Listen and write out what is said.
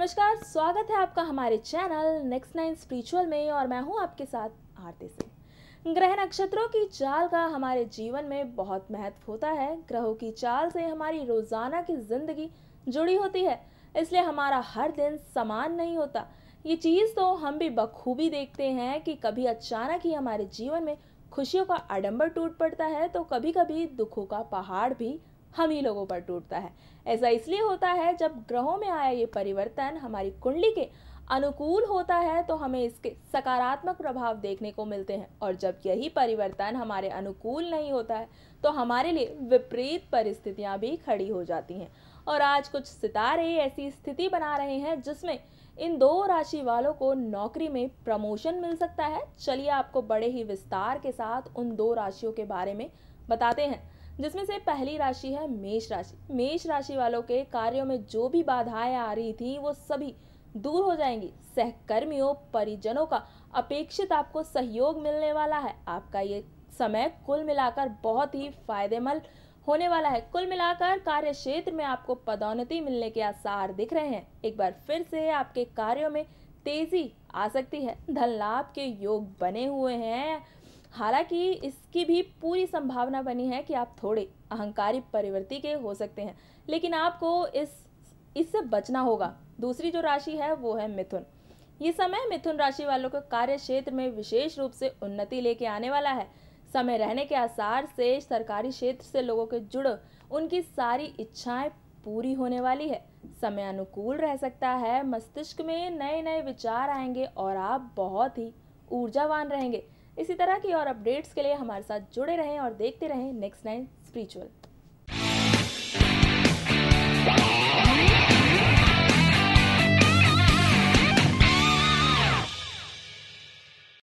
नमस्कार स्वागत है आपका हमारे चैनल नेक्स्ट नाइन स्पिरिचुअल में और मैं हूं आपके साथ आरती सिंह ग्रह नक्षत्रों की चाल का हमारे जीवन में बहुत महत्व होता है ग्रहों की चाल से हमारी रोज़ाना की ज़िंदगी जुड़ी होती है इसलिए हमारा हर दिन समान नहीं होता ये चीज़ तो हम भी बखूबी देखते हैं कि कभी अचानक ही हमारे जीवन में खुशियों का आडम्बर टूट पड़ता है तो कभी कभी दुखों का पहाड़ भी हम ही लोगों पर टूटता है ऐसा इसलिए होता है जब ग्रहों में आया ये परिवर्तन हमारी कुंडली के अनुकूल होता है तो हमें इसके सकारात्मक प्रभाव देखने को मिलते हैं और जब यही परिवर्तन हमारे अनुकूल नहीं होता है तो हमारे लिए विपरीत परिस्थितियां भी खड़ी हो जाती हैं और आज कुछ सितारे ऐसी स्थिति बना रहे हैं जिसमें इन दो राशि वालों को नौकरी में प्रमोशन मिल सकता है चलिए आपको बड़े ही विस्तार के साथ उन दो राशियों के बारे में बताते हैं जिसमें से पहली राशि है मेष राशि मेष राशि वालों के कार्यों में जो भी बाधाएं आ रही थी वो सभी दूर हो जाएंगी सहकर्मियों परिजनों का अपेक्षित आपको सहयोग मिलने वाला है आपका ये समय कुल मिलाकर बहुत ही फायदेमंद होने वाला है कुल मिलाकर कार्य क्षेत्र में आपको पदोन्नति मिलने के आसार दिख रहे हैं एक बार फिर से आपके कार्यों में तेजी आ सकती है धन लाभ के योग बने हुए हैं हालांकि इसकी भी पूरी संभावना बनी है कि आप थोड़े अहंकारी परिवर्ती के हो सकते हैं लेकिन आपको इस इससे बचना होगा दूसरी जो राशि है वो है मिथुन ये समय मिथुन राशि वालों के कार्य क्षेत्र में विशेष रूप से उन्नति लेके आने वाला है समय रहने के आसार से सरकारी क्षेत्र से लोगों के जुड़ उनकी सारी इच्छाएं पूरी होने वाली है समय अनुकूल रह सकता है मस्तिष्क में नए नए विचार आएंगे और आप बहुत ही ऊर्जावान रहेंगे इसी तरह की और अपडेट्स के लिए हमारे साथ जुड़े रहें और देखते रहें नेक्स्ट नाइन स्पिरिचुअल